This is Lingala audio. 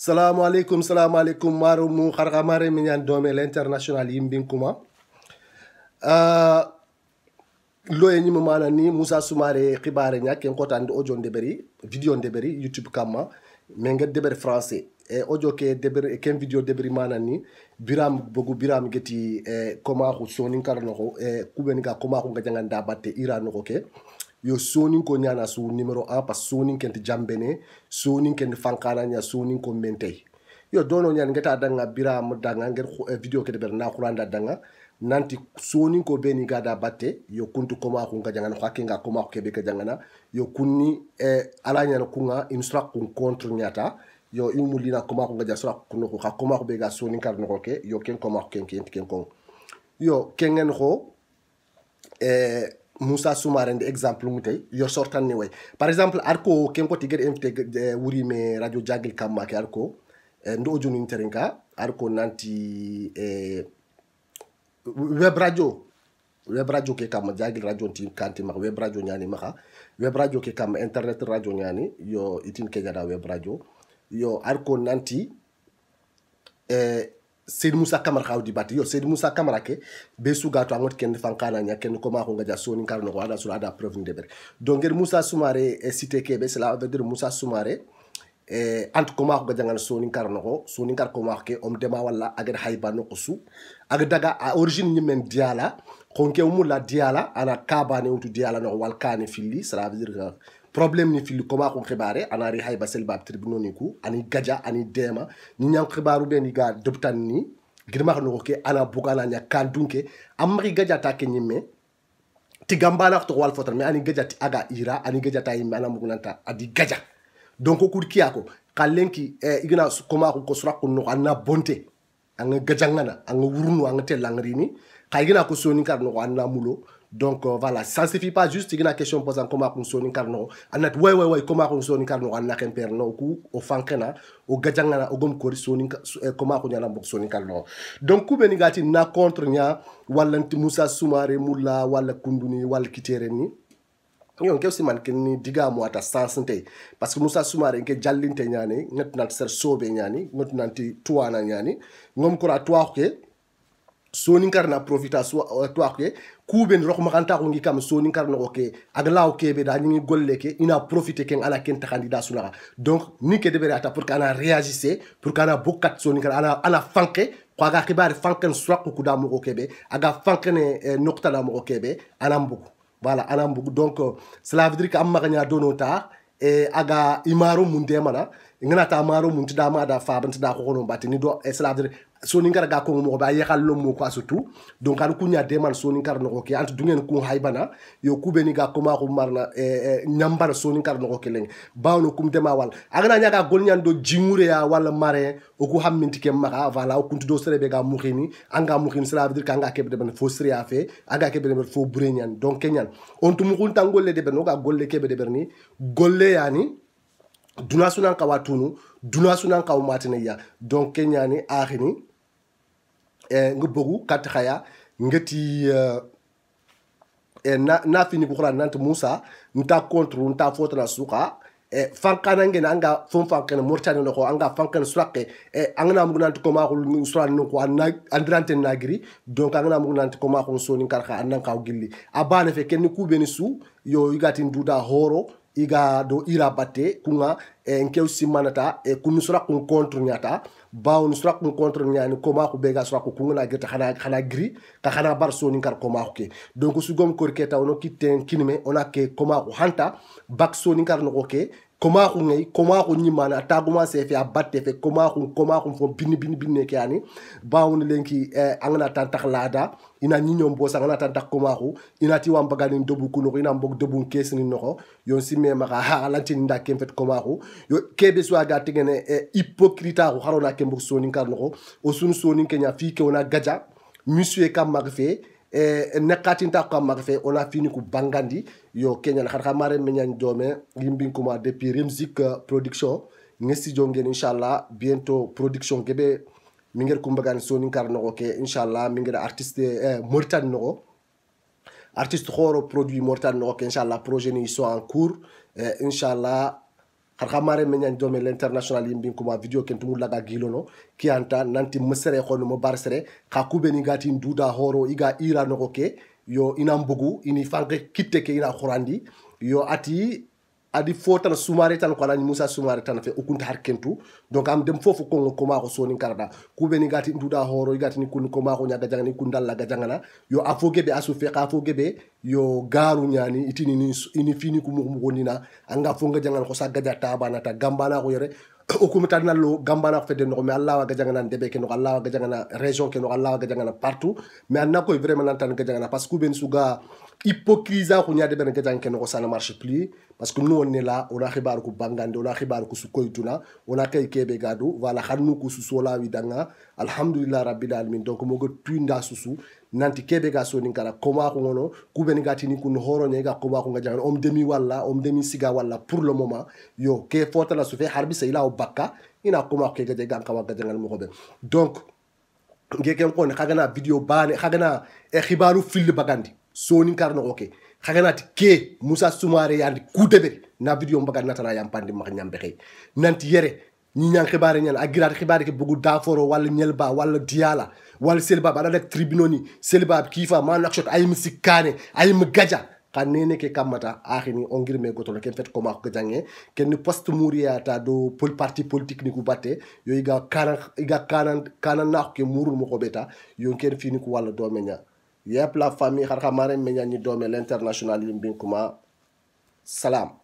Assalamualaikum, assalamualaikum, marumu alaikum harga mare minyan domel internasional yimbin kuma Lo ah, loye ñimu mana ni musa soumare xibare ñakken kotande ojo ndeberi video ndeberi youtube kama mais nget Ojo e ke deɓer ken video deɓeri mana ni biram bogu biram geti e eh, komaku sonin karanoxo e eh, kuɓen ga jangan dabate janganda ke okay? yo sonin ko ñana su numéro 1 par sonin kenti jambene sonin kenti fankana ña sonin ko mentey yo dono ñani ngeta danga biram danga nger eh, video kete ber nakuranda danga nanti sonin ko beni gada batte yo kuntu koma kun ka jangana hakke nga koma ko kebe ka jangana yo kunni e ala ñana kunga instra kun contre ñata yo imulina koma ko gaja sura kuno ko koma ko be ga sonin kar no ke yo ken koma ko ken ken ken kon yo kengen ho e eh, moussa de exemple gutey yo sortan sortanni way par exemple arko kenko tigueɗe invité eh, wurime radio jagil jaguil kammake arko e eh, ndu ojuminiteren ka arko nanti e web radio web radio ke kam jaguil radio ti kantima web radio ñani maha web radio ke kam internet radio ñani yo itin ke keñaɗa web radio yo arko nanti e seydi moussa camara di batti yo seydi moussa camara ke be suga to a got kende nya kende ko mako gaja soni kar no wala aɗa sura aɗa preuve ndeɓere donc gueɗe moussa Soumaré e eh, cité keɓe cela veut dire moussa Soumaré eh ant ko mako gaja gan soni kar no ko soni kar ko mako ke om dema walla agaɗa hayba nokko su aga daga a origine ñimmen diyala konke la diyala ana kabane untu diyala wal kane filli cela veut dire problème ni filli koma kon xibare anari hayba selbab tribuno ni ku ani gadia ani dema ni ñan xibaaru ben ni ga deputan ni girmaxa noxo ke ana buga ana ña kan dunke ri gadia ta ke ñimme ti gamba la toxo wal fotal mais ani gadia ti aga ira ani gadia ta yimme ana mugunanta adi gadia donc okur kiya ko xa e eh, igana koma xu ko sura no ana anna bonte anga ngana anga wurnu anga telangrini xa igana ko sonin kar no ana mulo donc euh, voilà ça suffit pas juste tigina question posan koma kun soni karno anat way way way koma kun soni karno anna ken perno ku o fankena o gajangana o gom kori soni koma kun yana bok soni karno donc ku beni gati na contre nya wala musa sumare mulla wala kunduni wala kitere ni yon ke si man ken ni diga mo ata sansinte parce que musa sumare ke jallinte nyani ngat nat ser sobe nyani ngat nanti tuana nyani ngom kora tuake soni karna profita so euh, tuake kuɓe rok maganta ko ngi kam soni kar no ke ak law kebe da ngi golle ke ina profiter ken ala ken candidat sunara donc ni ke debere ata pour kana réagisse pour kana bokkat soni kar ana ana fanke ko aga xibar fanken swaq ku da mo kebe aga fankene eh, nokta da mo kebe ana mbugu voilà ana mbugu donc euh, cela veut dire que am maganya donota e eh, aga imaro mun demana ngana ta maro mun tidama da fabanta da ko no batini do eh, cela veut dire soninkar ga kongo mogo ba yexal lo moko a sutu donc xan ku ñademan soninkar noxo ke ante dungen kun xaybana yo ku beni ga koma xu marna ñambar eh, eh, soninkar noxo ke leng bawno kum dema wal a gana ñaga gol ñan do jingureya wala marin oku xam minti ke maxa voilà o kuntu do serebe ga muxini anga muxini cela veut dire que anga kebe deben fo sereya fe anga kebe deben fo bure ñan donc ke ñan on tu muxuntan golle deben oga golle kebe deben ni golle yani duna sunan kawa tunu duna sunan kaw matine ya donc ke ñani axini Eh, nga bogu kat khaya ngati e eh, eh, na na fini bukhura nant musa nta contre nta fota na suka e fankana ngene anga fon fankana mortani no ko anga fankana surake e angana mugu nant ko ma ko suran no ko anna andrante nagiri donc angana mugu nant ko ma ko soni kar kha annan ka gilli abane fe ken ku beni su yo yugati nduda horo i ga do i ra bate kunga e, nkew simmanata e, kunu sura kun contre ñata baw nu sura kun contre ñani komaku be ga sura ku kunga na geta xana xana gri ka xana bar soni kar komaku ke donc su gom kor ke taw no kitten kinime ona ke komaku hanta bak soni kar no ke koma kun ai koma kun ni mana ta kuma sai fi abatte fe koma kun koma kun fo bini bini bini ke ani ba won lenki eh, angana tan taklada ina ni nyom bo sangana tan tak koma ku ina ti wam bagani dobu kuno ina mbok dobu kes ni noko yon si me maka ha lanti nda kem fet koma ku yo kebe so aga tigene eh, hypocrita ku harona kem bok sonin kar noko o sun sonin kenya fi ke ona gaja monsieur kam magfe Eh, nekkatinta kammaga fe ona fini ko bangandi yo keñal xar ha maren meñan joome yimbinkuma depuis remsic euh, production nge studio nguen inchallah bientôt production keɓe mingeɗa kumbagani soninkar nogo ke inchallah mingeɗa artiste eh, mauritani nogo artiste xoro produit mauritani nogo ke inchallah projet ni so en cours eh, inchallah har xamare men ñan d o m e l'international yimbin kuma video ken tumul laga gilono ki anta nanti msere e xono mo barsere k a kubeni g a t i n duda horo iga ira n o k o ke yo ina mbugu ini fanke kitte ke ina xurandi yo ati adi fo na sumare tan ko lañ musa sumare tan fe okunta har kentu donc am dem fofu kongo ko mako soni karda kube ni gati nduda horo gati ni kun ko mako nyaga jangani kun dalla ga jangana yo afo gebe asu fe afoge be yo garu nyani itini ni ini fini ku mu na anga fo nga jangan ko saga jata bana ta gambana ko yere okumta nallo gambana de no mi allah waga jangana debe ke no allah waga jangana region ke no allah waga jangana partout mais anako e vraiment nan tan ga parce que ben suga hypocrisie akunya de bene ketan ken ça ne marche plus parce que nous on est là on a xibar ku bangande on a xibar ku sukoytuna on a kay kebe gado voilà xannu ku suso la widanga alhamdulillah rabbil alamin donc mogo tuinda susu nanti kebe ga soni kala koma ko ngono ku ben gati ni kun horo ne ga koma ko ngajan om demi walla om demi siga walla pour le moment yo ke fota la sufe harbi sey la bakka ina koma ko ga ga ka wa ga ngal mo ko donc ngeke ko ne xagana video bane xagana e eh, xibaru fil bagandi soni karno oke xaganati ke musa sumare yandi kutebe na video mbaga natana yam pandi ma nyambe xey nanti yere ñi ñan xibaare ñan ak giraat ke bugu daforo wala ñelba wala diala wala selba ba dalek tribunoni selba kifa ma shot ay misikane ay gaja ke kamata akhini on girme goto ken fet ko mako jange ken post muriya ta do pol parti politique ni ku batte yo iga 40 iga 40 kanan na ko murul mo ko beta yo ken fini ko wala do menya yep la famille har hamaren me nyani do l'international yimbin kuma salam